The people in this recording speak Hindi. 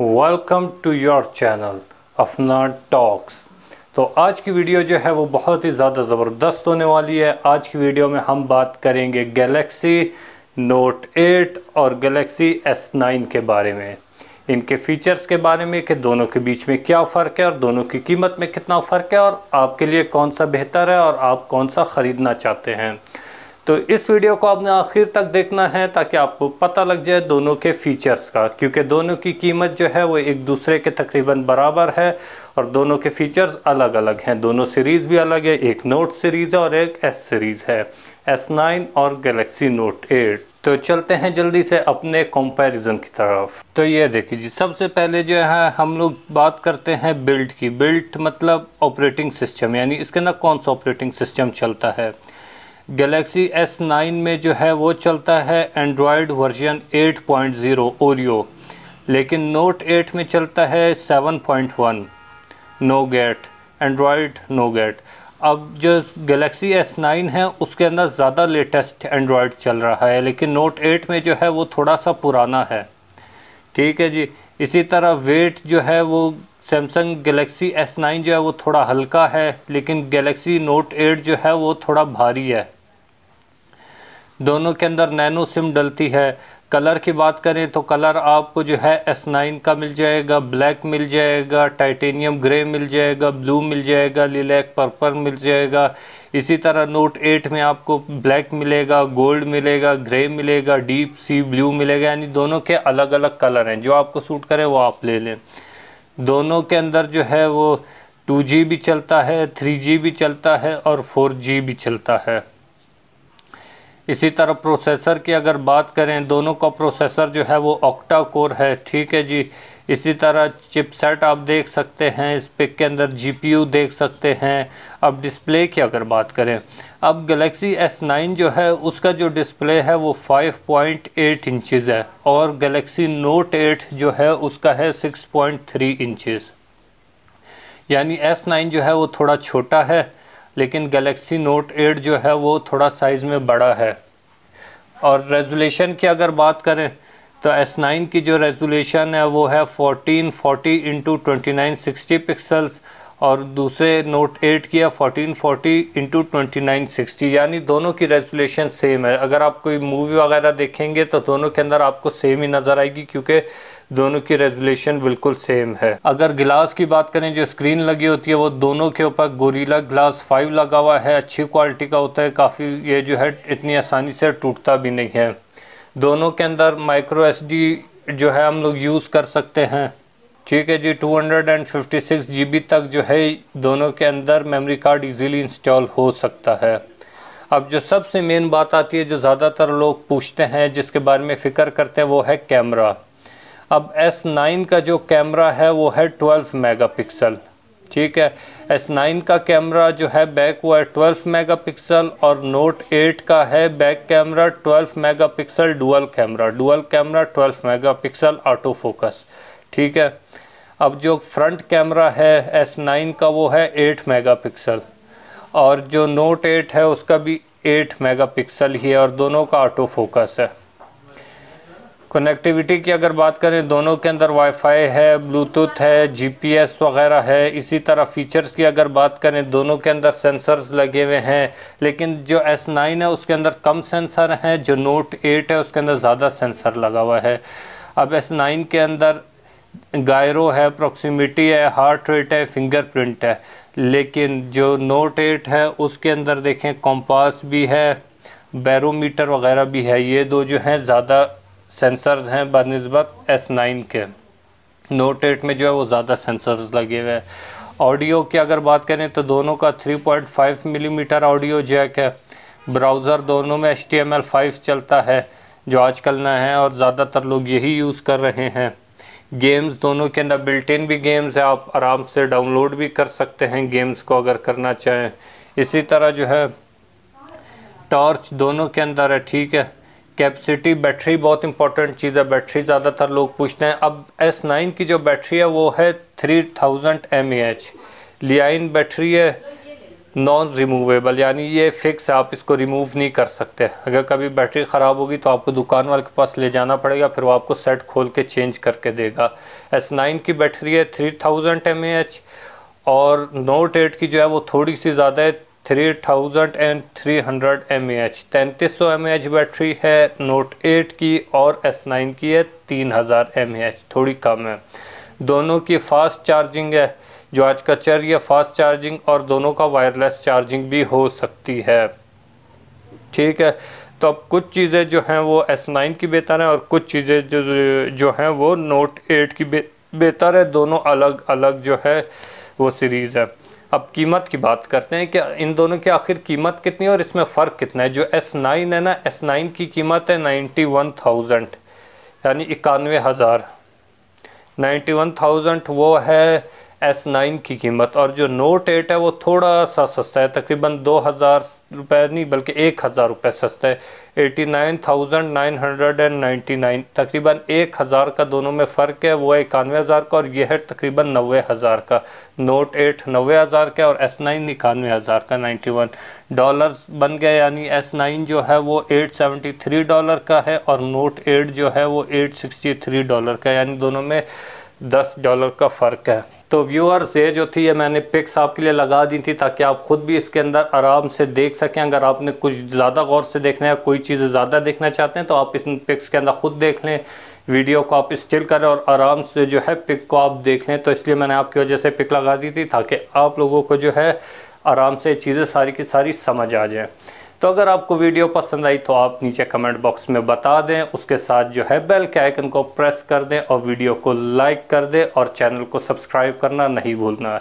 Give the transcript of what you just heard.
वेलकम टू योर चैनल अफना टॉक्स तो आज की वीडियो जो है वो बहुत ही ज़्यादा ज़बरदस्त होने वाली है आज की वीडियो में हम बात करेंगे गैलेक्सी नोट 8 और गैलेक्सी नाइन के बारे में इनके फीचर्स के बारे में कि दोनों के बीच में क्या फ़र्क है और दोनों की कीमत में कितना फ़र्क है और आपके लिए कौन सा बेहतर है और आप कौन सा ख़रीदना चाहते हैं तो इस वीडियो को आपने आखिर तक देखना है ताकि आपको पता लग जाए दोनों के फीचर्स का क्योंकि दोनों की कीमत जो है वो एक दूसरे के तकरीबन बराबर है और दोनों के फीचर्स अलग अलग हैं दोनों सीरीज़ भी अलग है एक नोट सीरीज़ है और एक एस सीरीज़ है एस नाइन और गलेक्सी नोट एट तो चलते हैं जल्दी से अपने कंपैरिजन की तरफ तो ये देखिए जी सबसे पहले जो है हम लोग बात करते हैं बिल्ड की बिल्ट मतलब ऑपरेटिंग सिस्टम यानी इसके अंदर कौन सा ऑपरेटिंग सिस्टम चलता है गलेक्सी एस नाइन में जो है वो चलता है एंड्रॉयड वर्जन 8.0 पॉइंट ओरियो लेकिन नोट 8 में चलता है 7.1 Nougat Android Nougat अब जो गलेक्सी एस नाइन है उसके अंदर ज़्यादा लेटेस्ट एंड्रॉयड चल रहा है लेकिन नोट 8 में जो है वो थोड़ा सा पुराना है ठीक है जी इसी तरह वेट जो है वो सैमसंग गैलेक्सी नाइन जो है वो थोड़ा हल्का है लेकिन गैलेक्सी नोट एट जो है वो थोड़ा भारी है दोनों के अंदर नैनो सिम डलती है कलर की बात करें तो कलर आपको जो है एस नाइन का मिल जाएगा ब्लैक मिल जाएगा टाइटेनियम ग्रे मिल जाएगा ब्लू मिल जाएगा लिलैक पर्पल मिल जाएगा इसी तरह नोट एट में आपको ब्लैक मिलेगा गोल्ड मिलेगा ग्रे मिलेगा डीप सी ब्लू मिलेगा यानी दोनों के अलग अलग कलर हैं जो आपको सूट करें वो आप ले लें दोनों के अंदर जो है वो टू जी भी चलता है थ्री जी भी चलता है और फोर जी भी चलता है इसी तरह प्रोसेसर की अगर बात करें दोनों का प्रोसेसर जो है वो ऑक्टा कोर है ठीक है जी इसी तरह चिपसेट आप देख सकते हैं इस पिक के अंदर जीपीयू देख सकते हैं अब डिस्प्ले की अगर बात करें अब गलेक्सी एस नाइन जो है उसका जो डिस्प्ले है वो फाइव पॉइंट एट इंचज़ है और गलेक्सी नोट एट जो है उसका है सिक्स थ्री इंचज़ यानी एस नाइन जो है वो थोड़ा छोटा है लेकिन गलेक्सी नोट 8 जो है वो थोड़ा साइज़ में बड़ा है और रेजोल्यूशन की अगर बात करें तो S9 की जो रेजोल्यूशन है वो है 1440 फोर्टी इंटू ट्वेंटी पिक्सल्स और दूसरे नोट 8 की है 1440 फोर्टी इंटू ट्वेंटी यानी दोनों की रेजोल्यूशन सेम है अगर आप कोई मूवी वगैरह देखेंगे तो दोनों के अंदर आपको सेम ही नज़र आएगी क्योंकि दोनों की रेजोल्यूशन बिल्कुल सेम है अगर गिलास की बात करें जो स्क्रीन लगी होती है वो दोनों के ऊपर गोरीला ग्लास फाइव लगा हुआ है अच्छी क्वालिटी का होता है काफ़ी ये जो है इतनी आसानी से टूटता भी नहीं है दोनों के अंदर माइक्रो एस जो है हम लोग यूज़ कर सकते हैं ठीक है जी 256 हंड्रेड तक जो है दोनों के अंदर मेमोरी कार्ड इजीली इंस्टॉल हो सकता है अब जो सबसे मेन बात आती है जो ज़्यादातर लोग पूछते हैं जिसके बारे में फ़िक्र करते हैं वो है कैमरा अब S9 का जो कैमरा है वो है 12 मेगापिक्सल ठीक है एस नाइन का कैमरा जो है बैक वो है ट्वेल्व मेगा पिक्सल और नोट एट का है back camera twelve megapixel dual camera dual camera twelve megapixel autofocus ठीक है अब जो फ्रंट कैमरा है एस नाइन का वो है एट मेगा पिक्सल और जो नोट एट है उसका भी एट मेगा पिक्सल ही है और दोनों का ऑटो फोकस है कनेक्टिविटी की अगर बात करें दोनों के अंदर वाईफाई है ब्लूटूथ है जीपीएस वगैरह है इसी तरह फीचर्स की अगर बात करें दोनों के अंदर सेंसर्स लगे हुए हैं लेकिन जो एस नाइन है उसके अंदर कम सेंसर हैं जो नोट एट है उसके अंदर ज़्यादा सेंसर लगा हुआ है अब एस नाइन के अंदर गायरो है अप्रोक्सीमेटी है हार्ट रेट है फिंगरप्रिंट है लेकिन जो नोट एट है उसके अंदर देखें कॉम्पास भी है बैरोमीटर वगैरह भी है ये दो जो हैं ज़्यादा सेंसर्स हैं बनस्बत एस नाइन के नोट एट में जो है वो ज़्यादा सेंसर्स लगे हुए हैं ऑडियो की अगर बात करें तो दोनों का 3.5 मीटर ऑडियो जैक है ब्राउज़र दोनों में एच टी चलता है जो आजकल ना है और ज़्यादातर लोग यही यूज़ कर रहे हैं गेम्स दोनों के अंदर बिल्ट इन भी गेम्स है आप आराम से डाउनलोड भी कर सकते हैं गेम्स को अगर करना चाहें इसी तरह जो है टॉर्च दोनों के अंदर है ठीक है कैपेसिटी बैटरी बहुत इंपॉर्टेंट चीज़ है बैटरी ज़्यादातर लोग पूछते हैं अब एस नाइन की जो बैटरी है वो है थ्री थाउजेंड एम एच लियाइन बैटरी है नॉन रिमूवेबल यानी ये फिक्स है आप इसको रिमूव नहीं कर सकते अगर कभी बैटरी ख़राब होगी तो आपको दुकान वाले के पास ले जाना पड़ेगा फिर वो आपको सेट खोल के चेंज करके देगा एस नाइन की बैटरी है थ्री थाउजेंड एम एच और नोट एट की जो है वो थोड़ी सी ज़्यादा है three thousand and three hundred M H तैंतीस सौ एम एच बैटरी है नोट एट की और एस नाइन की है तीन हज़ार एम एच थोड़ी कम है दोनों की फास्ट चार्जिंग है जो आज का चल रही है फास्ट चार्जिंग और दोनों का वायरलेस चार्जिंग भी हो सकती है ठीक है तो अब कुछ चीज़ें जो हैं वो एस नाइन की बेहतर हैं और कुछ चीज़ें जो जो हैं वो नोट एट की बेहतर है दोनों अलग अलग जो है वो सीरीज़ है अब कीमत की बात करते हैं कि इन दोनों की आखिर कीमत कितनी है और इसमें फ़र्क कितना है जो एस नाइन है ना एस नाइन की कीमत है नाइन्टी वन यानी इक्यानवे हज़ार नाइन्टी वन वो है एस नाइन की कीमत और जो नोट एट है वो थोड़ा सा सस्ता है तकरीबन दो हज़ार रुपये नहीं बल्कि एक हज़ार रुपये सस्ता है eighty nine thousand nine hundred and ninety nine तकरीबन एक हज़ार का दोनों में फ़र्क है वो है इक्यानवे हज़ार का और यह है तकरीबन नबे हज़ार का नोट एट नबे हज़ार का और एस नाइन इक्यानवे हज़ार का नाइन्टी वन डॉलर बन गया यानी एस नाइन जो है वो एट सेवेंटी थ्री डॉलर का है और नोट एट जो है वो एट सिक्सटी थ्री डॉलर का यानी दोनों में दस डॉलर का फ़र्क है तो व्यूअर्स ये जो थी ये मैंने पिक्स आपके लिए लगा दी थी ताकि आप ख़ुद भी इसके अंदर आराम से देख सकें अगर आपने कुछ ज़्यादा गौर से देखना है कोई चीज़ ज़्यादा देखना चाहते हैं तो आप इस पिक्स के अंदर ख़ुद देख लें वीडियो को आप स्टिल करें और आराम से जो है पिक को आप देख लें तो इसलिए मैंने आपकी वजह से पिक लगा दी थी ताकि आप लोगों को जो है आराम से चीज़ें सारी की सारी समझ आ जाएँ तो अगर आपको वीडियो पसंद आई तो आप नीचे कमेंट बॉक्स में बता दें उसके साथ जो है बेल के आइकन को प्रेस कर दें और वीडियो को लाइक कर दें और चैनल को सब्सक्राइब करना नहीं भूलना